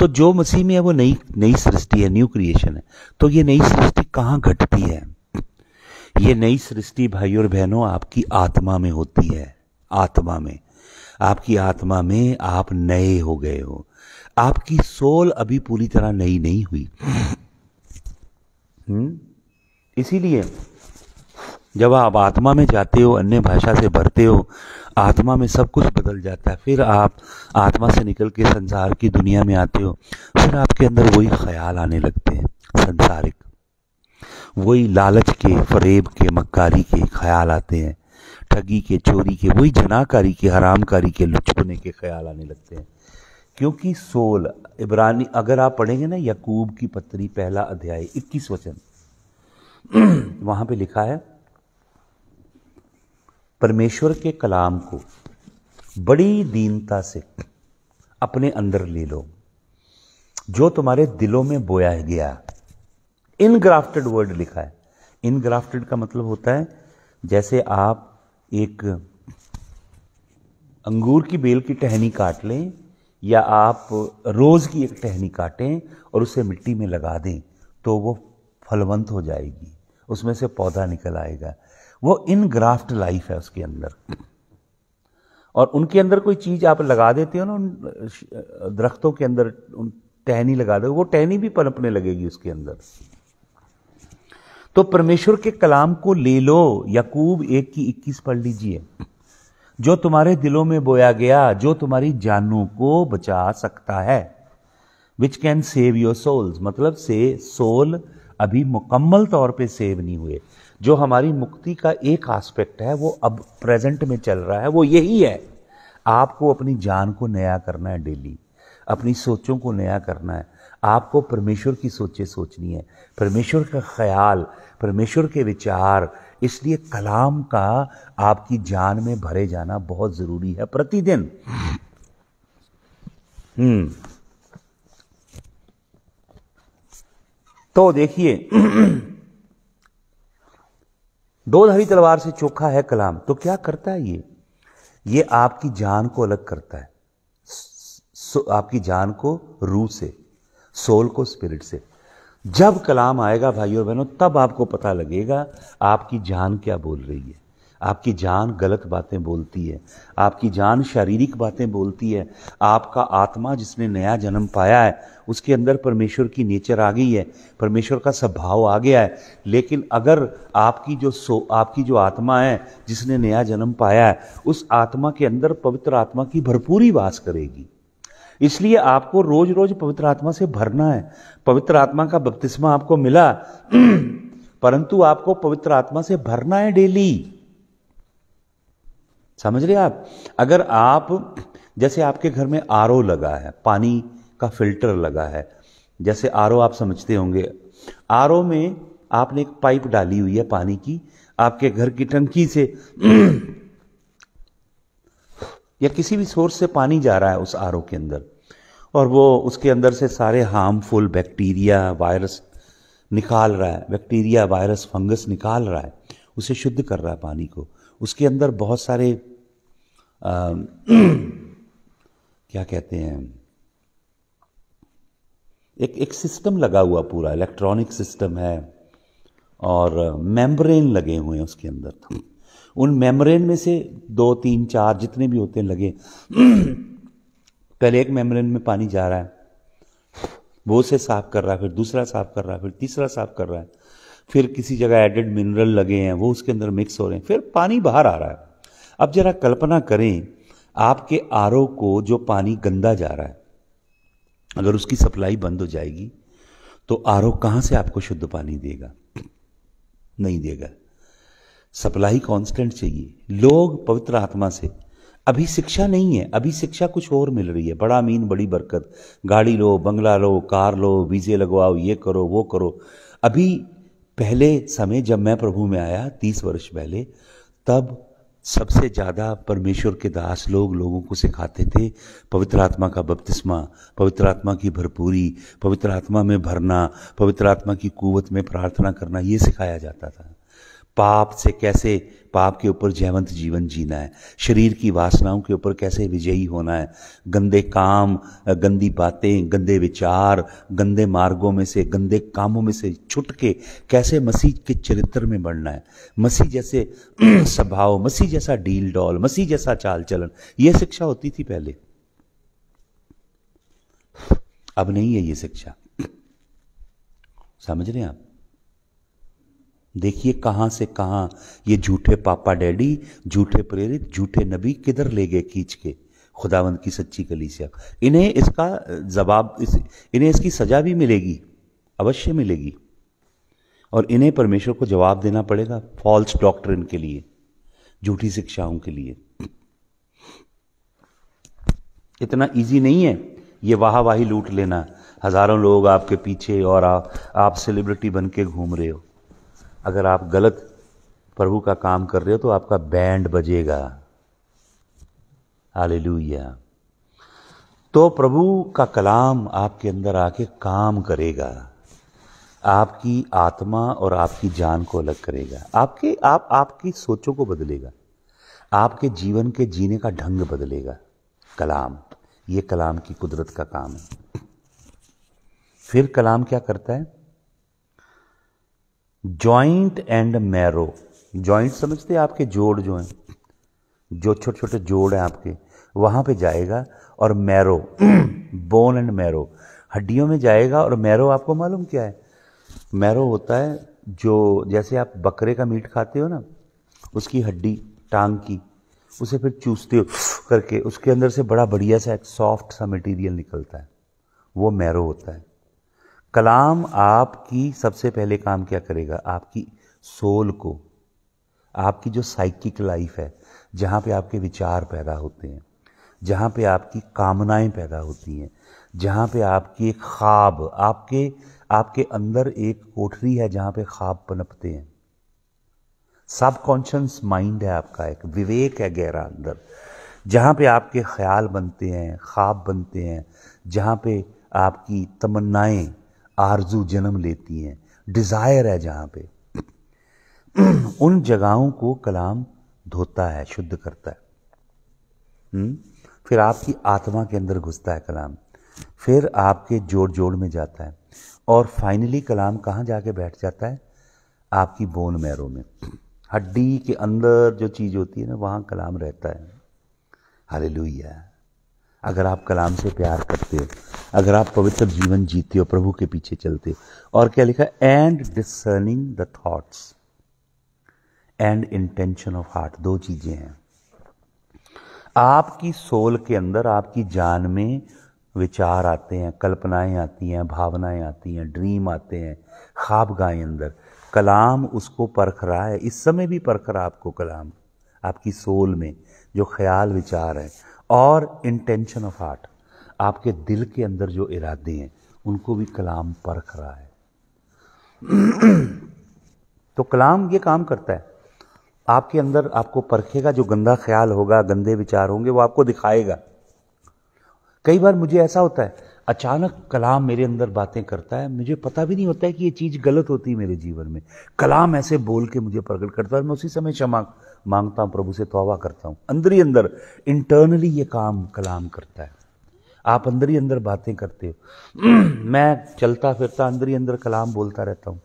A: तो जो मसीह में है वो नई नई सृष्टि है न्यू क्रिएशन है तो ये नई सृष्टि कहाँ घटती है ये नई सृष्टि भाई और बहनों आपकी आत्मा में होती है आत्मा में आपकी आत्मा में आप नए हो गए हो आपकी सोल अभी पूरी तरह नई नहीं हुई हम्म? इसीलिए जब आप आत्मा में जाते हो अन्य भाषा से भरते हो आत्मा में सब कुछ बदल जाता है फिर आप आत्मा से निकल के संसार की दुनिया में आते हो फिर आपके अंदर वही ख्याल आने लगते हैं संसारिक वही लालच के फरेब के मक्कारी के ख्याल आते हैं ठगी के चोरी के वही जनाकारी के हरामकारी के लुचपने के ख्याल आने लगते हैं क्योंकि सोल इब्रानी अगर आप पढ़ेंगे ना यकूब की पत्री पहला अध्याय इक्कीस वचन वहाँ पे लिखा है परमेश्वर के कलाम को बड़ी दीनता से अपने अंदर ले लो जो तुम्हारे दिलों में बोया गया इनग्राफ्टेड वर्ड लिखा है इनग्राफ्टेड का मतलब होता है जैसे आप एक अंगूर की बेल की टहनी काट लें या आप रोज़ की एक टहनी काटें और उसे मिट्टी में लगा दें तो वो फलवंत हो जाएगी उसमें से पौधा निकल आएगा वो इनग्राफ्ट लाइफ है उसके अंदर और उनके अंदर कोई चीज़ आप लगा देते हो ना उन दरख्तों के अंदर उन टहनी लगा दो वो टहनी भी पनपने लगेगी उसके अंदर तो परमेश्वर के कलाम को ले लो यकूब एक की इक्कीस पढ़ लीजिए जो तुम्हारे दिलों में बोया गया जो तुम्हारी जानों को बचा सकता है which can save your souls मतलब से सोल अभी मुकम्मल तौर पे सेव नहीं हुए जो हमारी मुक्ति का एक एस्पेक्ट है वो अब प्रेजेंट में चल रहा है वो यही है आपको अपनी जान को नया करना है डेली अपनी सोचों को नया करना है आपको परमेश्वर की सोचें सोचनी है परमेश्वर का ख्याल परमेश्वर के विचार इसलिए कलाम का आपकी जान में भरे जाना बहुत ज़रूरी है प्रतिदिन हम्म तो देखिए दो धारी तलवार से चोखा है कलाम तो क्या करता है ये ये आपकी जान को अलग करता है आपकी जान को रूह से सोल को स्पिरिट से जब कलाम आएगा भाइयों बहनों तब आपको पता लगेगा आपकी जान क्या बोल रही है आपकी जान गलत बातें बोलती है आपकी जान शारीरिक बातें बोलती है आपका आत्मा जिसने नया जन्म पाया है उसके अंदर परमेश्वर की नेचर आ गई है परमेश्वर का स्वभाव आ गया है लेकिन अगर आपकी जो सो आपकी जो आत्मा है जिसने नया जन्म पाया है उस आत्मा के अंदर पवित्र आत्मा की भरपूरी वास करेगी इसलिए आपको रोज रोज पवित्र आत्मा से भरना है पवित्र आत्मा का बपतिस्मा आपको मिला परंतु आपको पवित्र आत्मा से भरना है डेली समझ रहे आप अगर आप जैसे आपके घर में आर लगा है पानी का फिल्टर लगा है जैसे आर आप समझते होंगे आर में आपने एक पाइप डाली हुई है पानी की आपके घर की टंकी से या किसी भी सोर्स से पानी जा रहा है उस आर के अंदर और वो उसके अंदर से सारे हार्मफुल बैक्टीरिया वायरस निकाल रहा है बैक्टीरिया वायरस फंगस निकाल रहा है उसे शुद्ध कर रहा है पानी को उसके अंदर बहुत सारे आ, क्या कहते हैं एक एक सिस्टम लगा हुआ पूरा इलेक्ट्रॉनिक सिस्टम है और मेम्ब्रेन लगे हुए हैं उसके अंदर उन मेम्ब्रेन में से दो तीन चार जितने भी होते हैं लगे पहले एक मेम्ब्रेन में पानी जा रहा है वो से साफ कर रहा है फिर दूसरा साफ कर रहा है फिर तीसरा साफ कर रहा है फिर किसी जगह एडेड मिनरल लगे हैं वो उसके अंदर मिक्स हो रहे हैं फिर पानी बाहर आ रहा है अब जरा कल्पना करें आपके आर को जो पानी गंदा जा रहा है अगर उसकी सप्लाई बंद हो जाएगी तो आर ओ कहां से आपको शुद्ध पानी देगा नहीं देगा सप्लाई कांस्टेंट चाहिए लोग पवित्र आत्मा से अभी शिक्षा नहीं है अभी शिक्षा कुछ और मिल रही है बड़ा मीन बड़ी बरकत गाड़ी लो बंगला लो कार लो वीज़े लगवाओ ये करो वो करो अभी पहले समय जब मैं प्रभु में आया तीस वर्ष पहले तब सबसे ज़्यादा परमेश्वर के दास लोग लोगों को सिखाते थे पवित्र आत्मा का बपतिस्मा पवित्र आत्मा की भरपूरी पवित्र आत्मा में भरना पवित्र आत्मा की कुवत में प्रार्थना करना ये सिखाया जाता था पाप से कैसे पाप के ऊपर जयवंत जीवन जीना है शरीर की वासनाओं के ऊपर कैसे विजयी होना है गंदे काम गंदी बातें गंदे विचार गंदे मार्गों में से गंदे कामों में से छुट के कैसे मसीह के चरित्र में बढ़ना है मसीह जैसे स्वभाव मसीह जैसा डील डॉल मसीह जैसा चाल चलन यह शिक्षा होती थी पहले अब नहीं है ये शिक्षा समझ रहे हैं आप देखिए कहाँ से कहाँ ये झूठे पापा डैडी झूठे प्रेरित झूठे नबी किधर ले गए खींच के खुदावंद की सच्ची कलीसिया इन्हें इसका जवाब इस, इन्हें इसकी सजा भी मिलेगी अवश्य मिलेगी और इन्हें परमेश्वर को जवाब देना पड़ेगा फॉल्स डॉक्टर के लिए झूठी शिक्षाओं के लिए इतना इजी नहीं है ये वाह वाही लूट लेना हजारों लोग आपके पीछे और आप सेलिब्रिटी बन के घूम रहे हो अगर आप गलत प्रभु का काम कर रहे हो तो आपका बैंड बजेगा आले तो प्रभु का कलाम आपके अंदर आके काम करेगा आपकी आत्मा और आपकी जान को अलग करेगा आपके आप आपकी सोचों को बदलेगा आपके जीवन के जीने का ढंग बदलेगा कलाम ये कलाम की कुदरत का काम है फिर कलाम क्या करता है जॉइंट एंड मैरो जॉइंट समझते हैं आपके जोड़ जो हैं जो छोटे छोटे जोड़ हैं आपके वहाँ पे जाएगा और मैरो बोन एंड मैरो हड्डियों में जाएगा और मैरो आपको मालूम क्या है मैरो होता है जो जैसे आप बकरे का मीट खाते हो ना उसकी हड्डी टांग की उसे फिर चूसते हो करके उसके अंदर से बड़ा बढ़िया सा एक सॉफ्ट सा मटेरियल निकलता है वो मैरो होता है कलाम आपकी सबसे पहले काम क्या करेगा आपकी सोल को आपकी जो साइकिक लाइफ है जहाँ पे आपके विचार पैदा होते हैं जहाँ पे आपकी कामनाएं पैदा होती हैं जहाँ पे आपकी एक ख्वाब आपके आपके अंदर एक कोठरी है जहाँ पे ख्वाब पनपते हैं सब माइंड है आपका एक विवेक है गहरा अंदर जहाँ पे आपके ख्याल बनते हैं ख्वाब बनते हैं जहाँ पे आपकी तमन्नाएं आरजू जन्म लेती हैं डिज़ायर है जहां पे उन जगहों को कलाम धोता है शुद्ध करता है हम्म? फिर आपकी आत्मा के अंदर घुसता है कलाम फिर आपके जोड़ जोड़ में जाता है और फाइनली कलाम कहाँ जाके बैठ जाता है आपकी बोन मैरो में हड्डी के अंदर जो चीज़ होती है ना वहां कलाम रहता है हालेलुया अगर आप कलाम से प्यार करते हो अगर आप पवित्र जीवन जीते हो प्रभु के पीछे चलते हो और क्या लिखा and discerning the thoughts and intention of heart दो चीज़ें हैं आपकी सोल के अंदर आपकी जान में विचार आते हैं कल्पनाएं आती हैं भावनाएं आती हैं ड्रीम आते हैं ख्वाब गाएँ अंदर कलाम उसको परख रहा है इस समय भी परख रहा आपको कलाम आपकी सोल में जो ख्याल विचार है और इंटेंशन ऑफ हार्ट आपके दिल के अंदर जो इरादे हैं उनको भी कलाम परख रहा है तो कलाम ये काम करता है आपके अंदर आपको परखेगा जो गंदा ख्याल होगा गंदे विचार होंगे वो आपको दिखाएगा कई बार मुझे ऐसा होता है अचानक कलाम मेरे अंदर बातें करता है मुझे पता भी नहीं होता है कि ये चीज़ गलत होती है मेरे जीवन में कलाम ऐसे बोल के मुझे प्रकट करता है और मैं उसी समय क्षमा मांगता हूँ प्रभु से तोबा करता हूँ अंदर ही अंदर इंटरनली ये काम कलाम करता है आप अंदर ही अंदर बातें करते हो मैं चलता फिरता अंदर ही अंदर कलाम बोलता रहता हूँ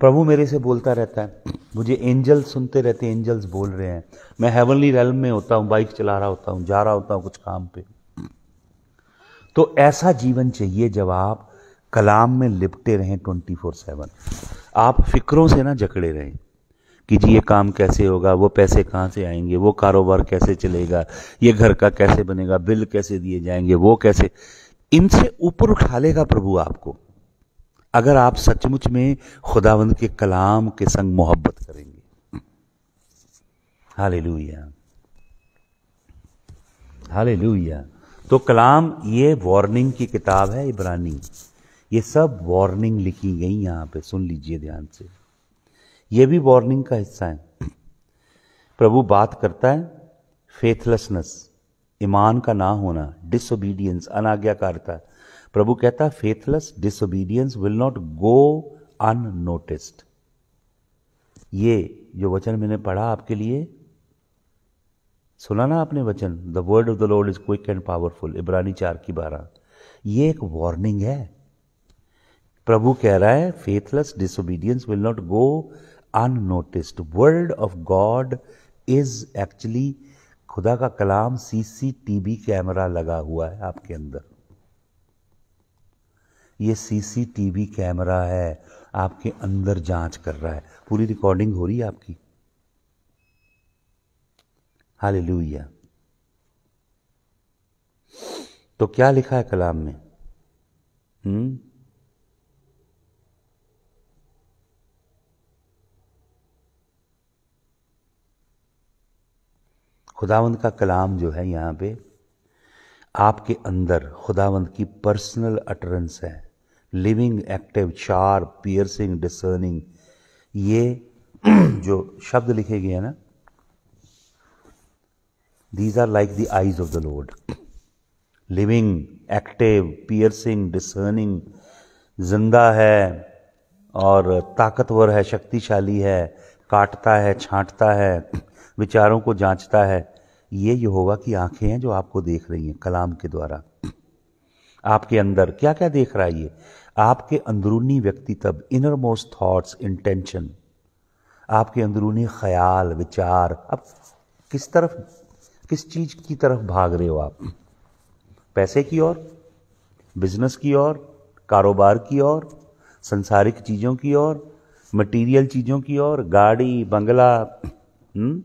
A: प्रभु मेरे से बोलता रहता है मुझे एंजल सुनते रहते हैं एंजल्स बोल रहे हैं मैं हेवनली रेल में होता हूँ बाइक चला रहा होता हूँ जा रहा होता हूँ कुछ काम पे तो ऐसा जीवन चाहिए जब आप कलाम में लिपटे रहें ट्वेंटी फोर सेवन आप फिक्रों से ना जकड़े रहें कि जी ये काम कैसे होगा वो पैसे कहाँ से आएंगे वो कारोबार कैसे चलेगा ये घर का कैसे बनेगा बिल कैसे दिए जाएंगे वो कैसे इनसे ऊपर उठा लेगा प्रभु आपको अगर आप सचमुच में खुदावंद के कलाम के संग मोहब्बत करेंगे हाले लुया हाले लुया तो कलाम ये वार्निंग की किताब है इब्रानी ये सब वार्निंग लिखी गई यहां पे सुन लीजिए ध्यान से ये भी वार्निंग का हिस्सा है प्रभु बात करता है फेथलेसनेस ईमान का ना होना डिसोबीडियंस अनाज्ञाकारिता प्रभु कहता है faithless disobedience will not go unnoticed ये जो वचन मैंने पढ़ा आपके लिए सुना ना आपने वचन the word of the Lord is quick and powerful इब्रानी चार की बारह ये एक वार्निंग है प्रभु कह रहा है faithless disobedience will not go unnoticed word of God is actually खुदा का कलाम सीसीटीवी कैमरा लगा हुआ है आपके अंदर ये सीसीटीवी कैमरा है आपके अंदर जांच कर रहा है पूरी रिकॉर्डिंग हो रही है आपकी हालेलुया तो क्या लिखा है कलाम में हम्म खुदावंद का कलाम जो है यहाँ पे आपके अंदर खुदावंद की पर्सनल अटरेंस है living active sharp piercing discerning ये जो शब्द लिखे गए हैं ना these are like the eyes of the Lord living active piercing discerning जिंदा है और ताकतवर है शक्तिशाली है काटता है छांटता है विचारों को जांचता है ये यहोवा की आंखें हैं जो आपको देख रही हैं कलाम के द्वारा आपके अंदर क्या क्या देख रहा है ये आपके अंदरूनी व्यक्तित्व इनर मोस्ट थॉट्स इंटेंशन आपके अंदरूनी ख्याल विचार अब किस तरफ किस चीज़ की तरफ भाग रहे हो आप पैसे की ओर बिजनेस की ओर कारोबार की ओर संसारिक चीज़ों की ओर मटेरियल चीज़ों की ओर गाड़ी बंगला हुँ? हम्म?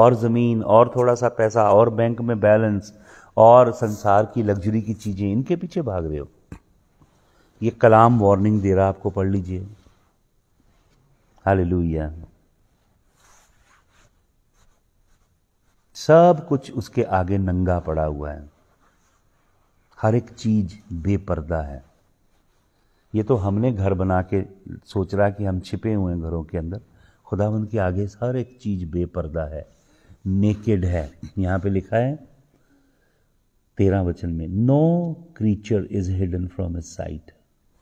A: और ज़मीन और थोड़ा सा पैसा और बैंक में बैलेंस और संसार की लग्जरी की चीज़ें इनके पीछे भाग रहे हो ये कलाम वार्निंग दे रहा आपको पढ़ लीजिए हाल सब कुछ उसके आगे नंगा पड़ा हुआ है हर एक चीज बेपर्दा है ये तो हमने घर बना के सोच रहा कि हम छिपे हुए हैं घरों के अंदर खुदावंद के आगे हर एक चीज बेपर्दा है नेकेड है यहां पे लिखा है तेरह वचन में no creature is hidden from his sight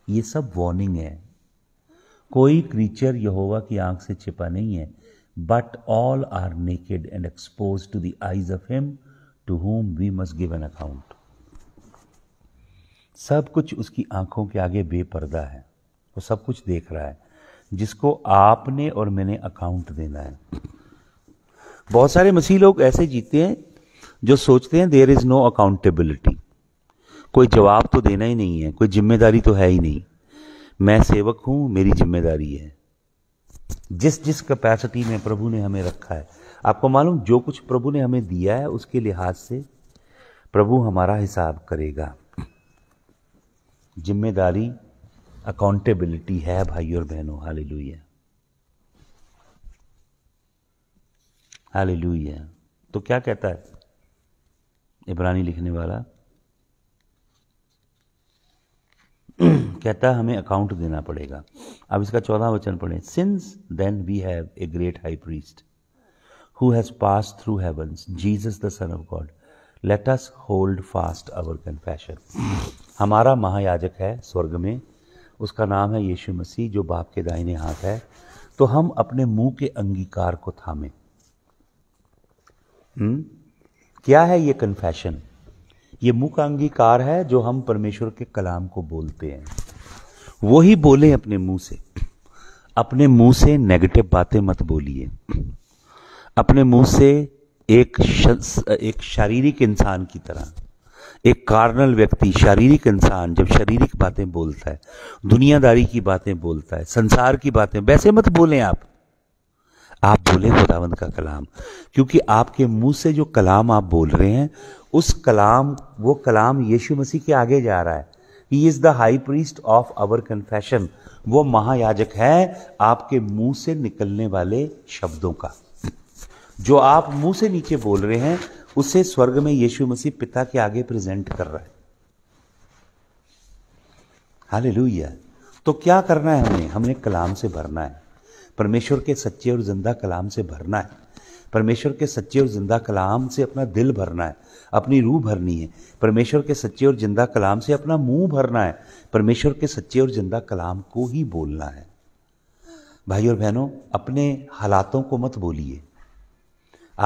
A: ये सब वार्निंग है कोई क्रीचर यहोवा की आंख से छिपा नहीं है but all are naked and expose to the eyes of him to whom we must give an account सब कुछ उसकी आंखों के आगे बेपर्दा है वो सब कुछ देख रहा है जिसको आपने और मैंने अकाउंट देना है बहुत सारे मसीह लोग ऐसे जीते हैं जो सोचते हैं देर इज़ नो अकाउंटेबिलिटी कोई जवाब तो देना ही नहीं है कोई जिम्मेदारी तो है ही नहीं मैं सेवक हूँ मेरी जिम्मेदारी है जिस जिस कैपेसिटी में प्रभु ने हमें रखा है आपको मालूम जो कुछ प्रभु ने हमें दिया है उसके लिहाज से प्रभु हमारा हिसाब करेगा जिम्मेदारी अकाउंटेबिलिटी है भाई और बहनों हाल हालेलुया तो क्या कहता है इब्रानी लिखने वाला कहता है हमें अकाउंट देना पड़ेगा अब इसका चौदह वचन पढ़े since then we have a great high priest who has passed through heavens Jesus the son of God let us hold fast our confession हमारा महायाजक है स्वर्ग में उसका नाम है यीशु मसीह जो बाप के दाहिने हाथ है तो हम अपने मुंह के अंगीकार को थामें हुँ? हम्म? क्या है ये कन्फेशन ये मुंह अंगीकार है जो हम परमेश्वर के कलाम को बोलते हैं वो ही बोले अपने मुंह से अपने मुंह से नेगेटिव बातें मत बोलिए अपने मुंह से एक एक शारीरिक इंसान की तरह एक कार्नल व्यक्ति शारीरिक इंसान जब शारीरिक बातें बोलता है दुनियादारी की बातें बोलता है संसार की बातें वैसे मत बोलें आप आप बोले खुदावंद का कलाम क्योंकि आपके मुंह से जो कलाम आप बोल रहे हैं उस कलाम वो कलाम यीशु मसीह के आगे जा रहा है he is the high priest of our confession वो महायाजक है आपके मुंह से निकलने वाले शब्दों का जो आप मुंह से नीचे बोल रहे हैं उसे स्वर्ग में यीशु मसीह पिता के आगे प्रेजेंट कर रहा है हालेलुया तो क्या करना है हमें हमने कलाम से भरना है परमेश्वर के सच्चे और ज़िंदा कलाम से भरना है परमेश्वर के सच्चे और ज़िंदा कलाम से अपना दिल भरना है अपनी रूह भरनी है परमेश्वर के सच्चे और ज़िंदा कलाम से अपना मुंह भरना है परमेश्वर के सच्चे और ज़िंदा कलाम को ही बोलना है भाई और बहनों अपने हालातों को मत बोलिए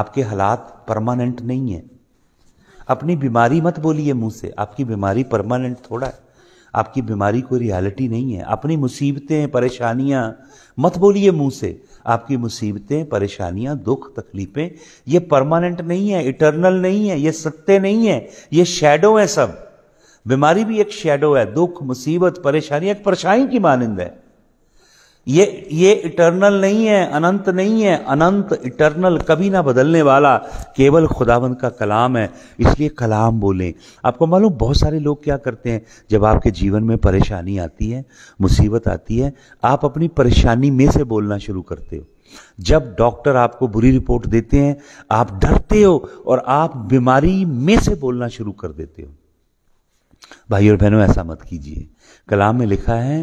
A: आपके हालात परमानेंट नहीं है अपनी बीमारी मत बोलिए मुंह से आपकी बीमारी परमानेंट थोड़ा है आपकी बीमारी कोई रियलिटी नहीं है अपनी मुसीबतें परेशानियां मत बोलिए मुंह से आपकी मुसीबतें परेशानियां दुख तकलीफें ये परमानेंट नहीं है इटरनल नहीं है ये सत्य नहीं है ये शेडो है सब बीमारी भी एक शेडो है दुख मुसीबत परेशानी एक परेशानी की मानंद है ये ये इटर्नल नहीं है अनंत नहीं है अनंत इटर्नल कभी ना बदलने वाला केवल खुदाबंद का कलाम है इसलिए कलाम बोलें आपको मालूम बहुत सारे लोग क्या करते हैं जब आपके जीवन में परेशानी आती है मुसीबत आती है आप अपनी परेशानी में से बोलना शुरू करते हो जब डॉक्टर आपको बुरी रिपोर्ट देते हैं आप डरते हो और आप बीमारी में से बोलना शुरू कर देते हो भाई और बहनों ऐसा मत कीजिए कलाम में लिखा है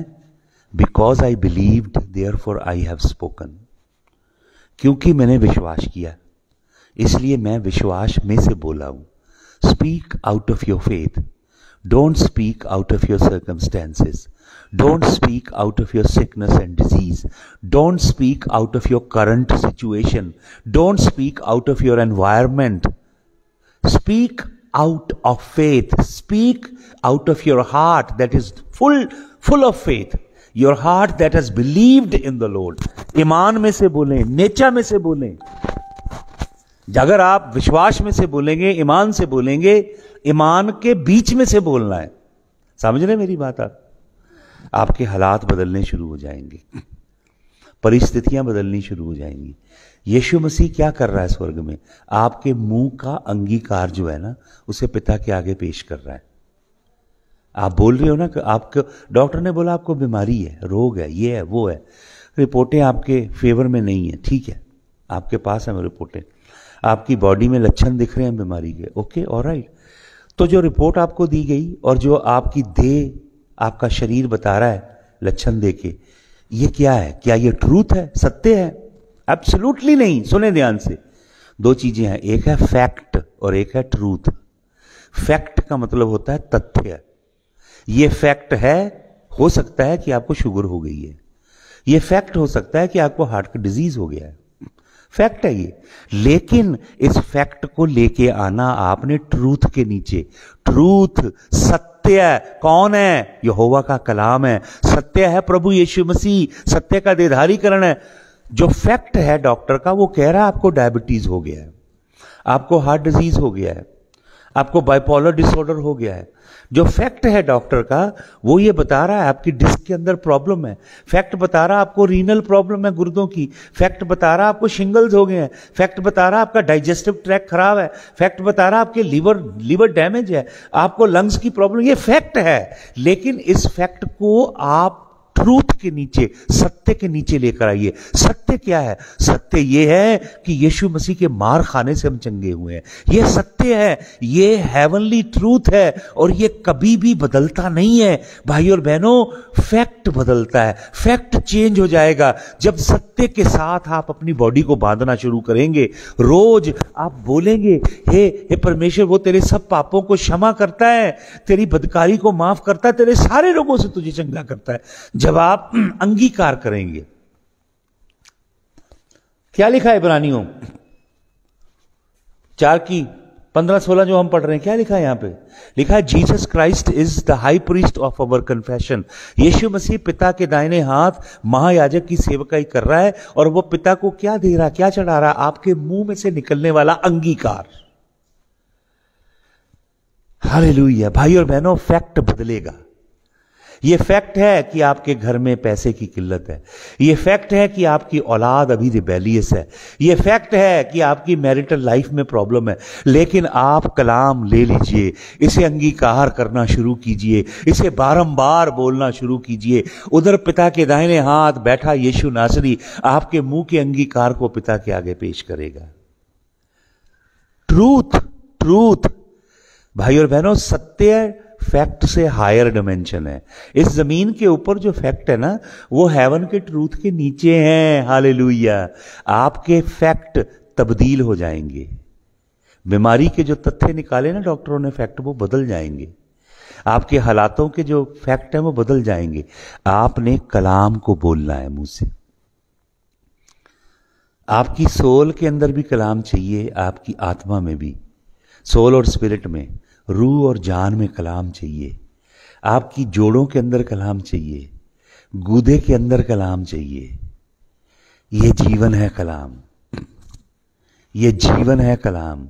A: because I believed therefore I have spoken क्योंकि मैंने विश्वास किया इसलिए मैं विश्वास में से बोला हूं speak out of your faith don't speak out of your circumstances don't speak out of your sickness and disease don't speak out of your current situation don't speak out of your environment speak out of faith. Speak out of your heart that is full, full of faith. Your heart that has believed in the Lord ईमान में से बोलें नेचा में से बोलें अगर आप विश्वास में से बोलेंगे ईमान से बोलेंगे ईमान के बीच में से बोलना है समझ रहे मेरी बात आप आपके हालात बदलने शुरू हो जाएंगे परिस्थितियां बदलनी शुरू हो जाएंगी यीशु मसीह क्या कर रहा है स्वर्ग में आपके मुंह का अंगीकार जो है ना उसे पिता के आगे पेश कर रहा है आप बोल रहे हो ना कि आपको डॉक्टर ने बोला आपको बीमारी है रोग है ये है वो है रिपोर्टें आपके फेवर में नहीं है ठीक है आपके पास हैं रिपोर्टें आपकी बॉडी में लक्षण दिख रहे हैं बीमारी के ओके और राइट तो जो रिपोर्ट आपको दी गई और जो आपकी देह आपका शरीर बता रहा है लक्षण दे के ये क्या है क्या ये ट्रूथ है सत्य है एब्सोल्युटली नहीं सुने ध्यान से दो चीजें हैं एक है फैक्ट और एक है ट्रूथ फैक्ट का मतलब होता है तथ्य ये फैक्ट है हो सकता है कि आपको शुगर हो गई है ये फैक्ट हो सकता है कि आपको हार्ट का डिजीज हो गया है फैक्ट है ये लेकिन इस फैक्ट को लेके आना आपने ट्रूथ के नीचे ट्रूथ सत्य कौन है यहोवा का कलाम है सत्य है प्रभु यीशु मसीह सत्य का देधारीकरण है जो फैक्ट है डॉक्टर का वो कह रहा है आपको डायबिटीज हो गया है आपको हार्ट डिजीज हो गया है आपको बाइपोलर डिसऑर्डर हो गया है जो फैक्ट है डॉक्टर का वो ये बता रहा है आपकी डिस्क के अंदर प्रॉब्लम है फैक्ट बता रहा है आपको रीनल प्रॉब्लम है गुर्दों की फैक्ट बता रहा है आपको शिंगल्स हो गए हैं फैक्ट बता रहा है आपका डाइजेस्टिव ट्रैक खराब है फैक्ट बता रहा है आपके लीवर लीवर डैमेज है आपको लंग्स की प्रॉब्लम ये फैक्ट है लेकिन इस फैक्ट को आप ट्रूथ के नीचे सत्य के नीचे लेकर आइए सत्य क्या है सत्य ये है कि यीशु मसीह के मार खाने से हम चंगे हुए हैं ये सत्य है ये हेवनली ट्रूथ है और ये कभी भी बदलता नहीं है भाई और बहनों फैक्ट बदलता है फैक्ट चेंज हो जाएगा जब सत्य के साथ आप अपनी बॉडी को बांधना शुरू करेंगे रोज आप बोलेंगे हे हे परमेश्वर वो तेरे सब पापों को क्षमा करता है तेरी बदकारी को माफ करता है तेरे सारे रोगों से तुझे चंगा करता है जब आप अंगीकार करेंगे क्या लिखा है इब्रानियों चार की पंद्रह सोलह जो हम पढ़ रहे हैं क्या लिखा है यहां पे लिखा है Jesus Christ is the high priest of our confession यीशु मसीह पिता के दाहिने हाथ महायाजक की सेवकाई कर रहा है और वो पिता को क्या दे रहा क्या चढ़ा रहा आपके मुंह में से निकलने वाला अंगीकार हरे भाई और बहनों फैक्ट बदलेगा ये फैक्ट है कि आपके घर में पैसे की किल्लत है ये फैक्ट है कि आपकी औलाद अभी रिबेलियस है ये फैक्ट है कि आपकी मैरिटल लाइफ में प्रॉब्लम है लेकिन आप कलाम ले लीजिए इसे अंगीकार करना शुरू कीजिए इसे बारंबार बोलना शुरू कीजिए उधर पिता के दाहिने हाथ बैठा यीशु नासरी आपके मुंह के अंगीकार को पिता के आगे पेश करेगा ट्रूथ ट्रूथ भाई और बहनों सत्य फैक्ट से हायर डायमेंशन है इस ज़मीन के ऊपर जो फैक्ट है ना वो हेवन के ट्रूथ के नीचे हैं हाले आपके फैक्ट तब्दील हो जाएंगे बीमारी के जो तथ्य निकाले ना डॉक्टरों ने फैक्ट वो बदल जाएंगे आपके हालातों के जो फैक्ट है वो बदल जाएंगे आपने कलाम को बोलना है मुंह से आपकी सोल के अंदर भी कलाम चाहिए आपकी आत्मा में भी सोल और स्पिरिट में रूह और जान में कलाम चाहिए आपकी जोड़ों के अंदर कलाम चाहिए गूदे के अंदर कलाम चाहिए ये जीवन है कलाम ये जीवन है कलाम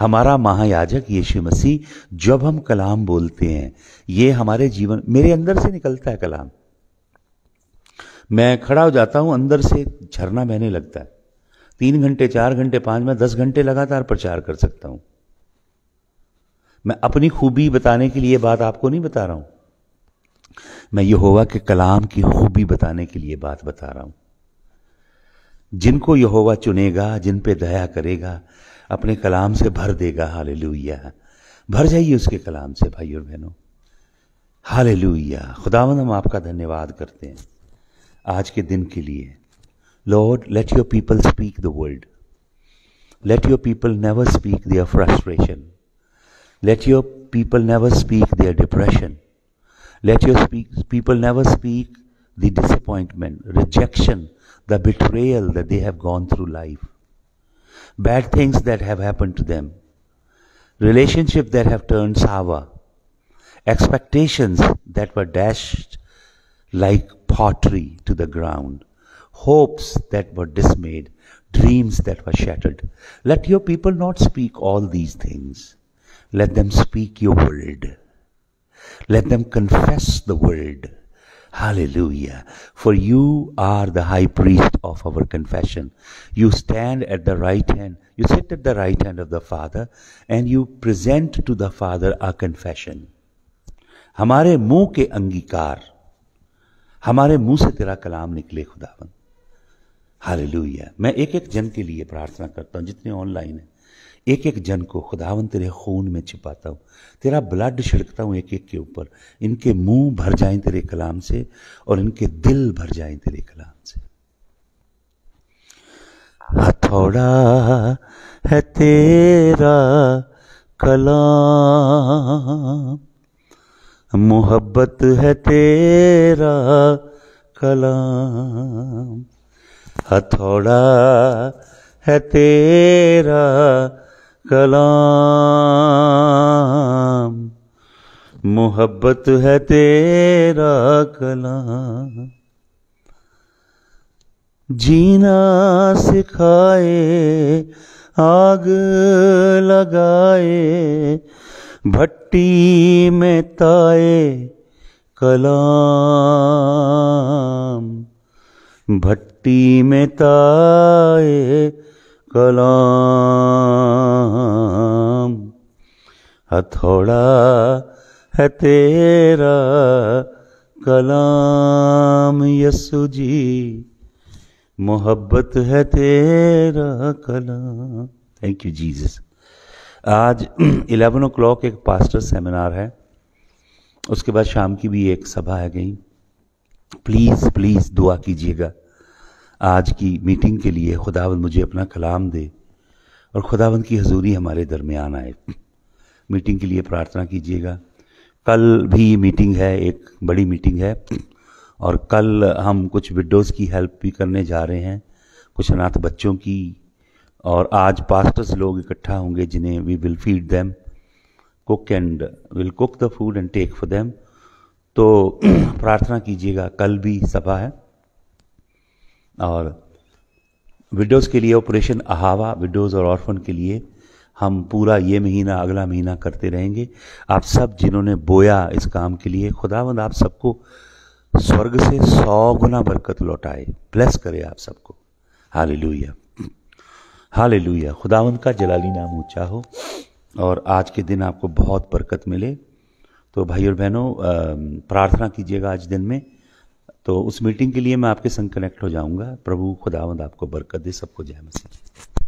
A: हमारा महायाजक यीशु मसीह जब हम कलाम बोलते हैं ये हमारे जीवन मेरे अंदर से निकलता है कलाम मैं खड़ा हो जाता हूं अंदर से झरना बहने लगता है तीन घंटे चार घंटे पांच में दस घंटे लगातार प्रचार कर सकता हूं मैं अपनी खूबी बताने के लिए बात आपको नहीं बता रहा हूं मैं यहोवा के कलाम की खूबी बताने के लिए बात बता रहा हूं जिनको यहोवा चुनेगा जिन पे दया करेगा अपने कलाम से भर देगा हाल भर जाइए उसके कलाम से भाई और बहनों हाल खुदावन हम आपका धन्यवाद करते हैं आज के दिन के लिए Lord let your people speak the world let your people never speak their frustration Let your people never speak their depression. Let your speak, people never speak the disappointment, rejection, the betrayal that they have gone through life, bad things that have happened to them, relationships that have turned sour, expectations that were dashed like pottery to the ground, hopes that were dismayed, dreams that were shattered. Let your people not speak all these things. Let them speak your word. Let them confess the word. Hallelujah. For you are the high priest of our confession. You stand at the right hand, you sit at the right hand of the Father, and you present to the Father our confession. हमारे मुंह के अंगीकार हमारे मुंह से तेरा कलाम निकले खुदावन Hallelujah! मैं एक एक जन के लिए प्रार्थना करता हूं जितने ऑनलाइन है एक एक जन को खुदावन तेरे खून में छिपाता हूँ तेरा ब्लड छिड़कता हूँ एक एक के ऊपर इनके मुंह भर जाएं तेरे कलाम से और इनके दिल भर जाएं तेरे कलाम से हथौड़ा है तेरा कलाम मोहब्बत है तेरा कलाम हथौड़ा है तेरा कलाम मोहब्बत है तेरा कलाम जीना सिखाए आग लगाए भट्टी में ताए कलाम भट्टी में ताए कलाम हथौड़ा है तेरा कलाम यसु जी मोहब्बत है तेरा कलाम थैंक यू जीसस आज इलेवन ओ क्लॉक एक पास्टर सेमिनार है उसके बाद शाम की भी एक सभा है गई प्लीज़ प्लीज़ दुआ कीजिएगा आज की मीटिंग के लिए खुदावंद मुझे अपना कलाम दे और खुदावंद की हजूरी हमारे दरमियान आए मीटिंग के लिए प्रार्थना कीजिएगा कल भी मीटिंग है एक बड़ी मीटिंग है और कल हम कुछ विडोज़ की हेल्प भी करने जा रहे हैं कुछ अनाथ बच्चों की और आज पास्टर्स लोग इकट्ठा होंगे जिन्हें we will feed them cook and will cook the food and take for them तो प्रार्थना कीजिएगा कल भी सभा है और विडोज़ के लिए ऑपरेशन अहावा विडोज़ और ऑर्फन के लिए हम पूरा ये महीना अगला महीना करते रहेंगे आप सब जिन्होंने बोया इस काम के लिए खुदावंद आप सबको स्वर्ग से सौ गुना बरकत लौटाए ब्लेस करे आप सबको हाल लुया हाल लुया खुदावंद का जलाली नाम ऊँचा हो और आज के दिन आपको बहुत बरकत मिले तो भाई और बहनों प्रार्थना कीजिएगा आज दिन में तो उस मीटिंग के लिए मैं आपके संग कनेक्ट हो जाऊंगा प्रभु खुदावंद आपको बरकत दे सबको जय मसीह